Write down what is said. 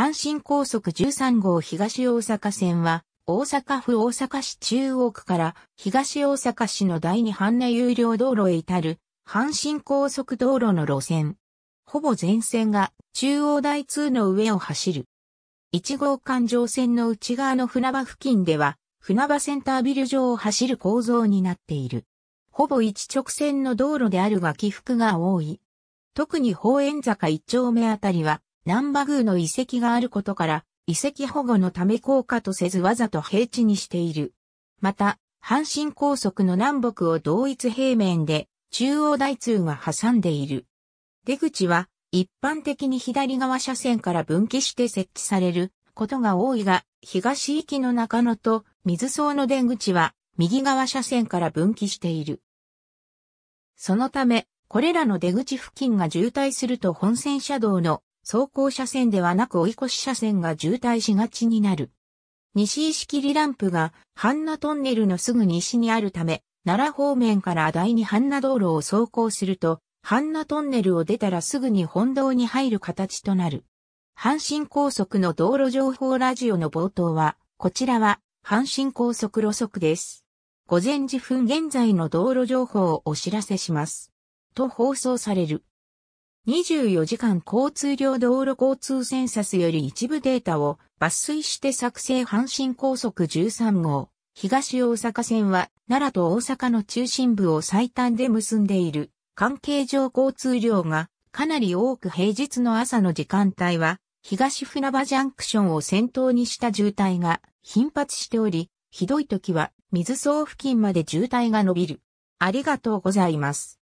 阪神高速13号東大阪線は、大阪府大阪市中央区から東大阪市の第二阪値有料道路へ至る阪神高速道路の路線。ほぼ全線が中央台2の上を走る。1号環状線の内側の船場付近では、船場センタービル上を走る構造になっている。ほぼ一直線の道路であるが起伏が多い。特に方円坂一丁目あたりは南馬宮の遺跡があることから、遺跡保護のため効果とせずわざと平地にしている。また、阪神高速の南北を同一平面で、中央大通が挟んでいる。出口は、一般的に左側車線から分岐して設置されることが多いが、東行きの中野と水槽の出口は、右側車線から分岐している。そのため、これらの出口付近が渋滞すると本線車道の走行車線ではなく追い越し車線が渋滞しがちになる。西石切ランプが、半那トンネルのすぐ西にあるため、奈良方面から第二半那道路を走行すると、半那トンネルを出たらすぐに本道に入る形となる。阪神高速の道路情報ラジオの冒頭は、こちらは、阪神高速路側です。午前時分現在の道路情報をお知らせします。と放送される。24時間交通量道路交通センサスより一部データを抜粋して作成阪神高速13号、東大阪線は奈良と大阪の中心部を最短で結んでいる関係上交通量がかなり多く平日の朝の時間帯は東船場ジャンクションを先頭にした渋滞が頻発しており、ひどい時は水槽付近まで渋滞が伸びる。ありがとうございます。